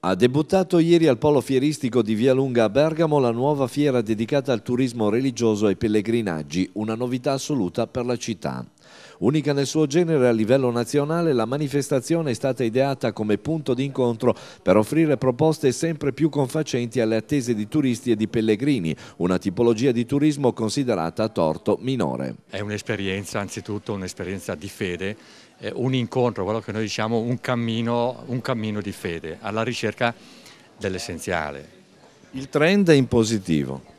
Ha debuttato ieri al polo fieristico di Via Lunga a Bergamo la nuova fiera dedicata al turismo religioso e ai pellegrinaggi, una novità assoluta per la città. Unica nel suo genere a livello nazionale, la manifestazione è stata ideata come punto d'incontro per offrire proposte sempre più confacenti alle attese di turisti e di pellegrini, una tipologia di turismo considerata a torto minore. È un'esperienza, anzitutto un'esperienza di fede, eh, un incontro, quello che noi diciamo un cammino, un cammino di fede alla ricerca dell'essenziale. Il trend è in positivo.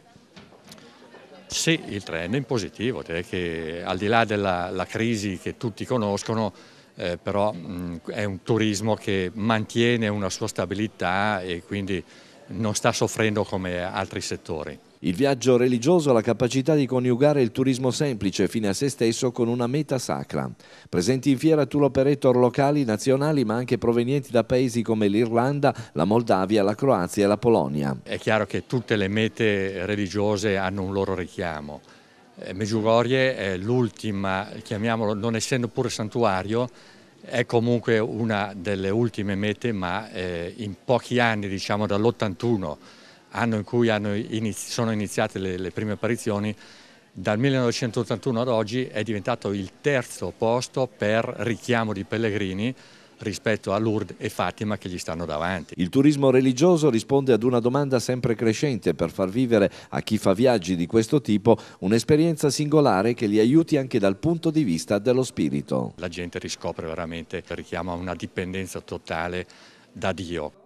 Sì, il trend è in positivo, direi che al di là della crisi che tutti conoscono, eh, però mh, è un turismo che mantiene una sua stabilità e quindi non sta soffrendo come altri settori. Il viaggio religioso ha la capacità di coniugare il turismo semplice fine a se stesso con una meta sacra. Presenti in fiera tour operator locali, nazionali, ma anche provenienti da paesi come l'Irlanda, la Moldavia, la Croazia e la Polonia. È chiaro che tutte le mete religiose hanno un loro richiamo. Eh, Meggiugorie è l'ultima, chiamiamolo, non essendo pure santuario, è comunque una delle ultime mete, ma eh, in pochi anni, diciamo dall'81 anno in cui inizi sono iniziate le, le prime apparizioni, dal 1981 ad oggi è diventato il terzo posto per richiamo di pellegrini rispetto a Lourdes e Fatima che gli stanno davanti. Il turismo religioso risponde ad una domanda sempre crescente per far vivere a chi fa viaggi di questo tipo un'esperienza singolare che li aiuti anche dal punto di vista dello spirito. La gente riscopre veramente il richiamo a una dipendenza totale da Dio.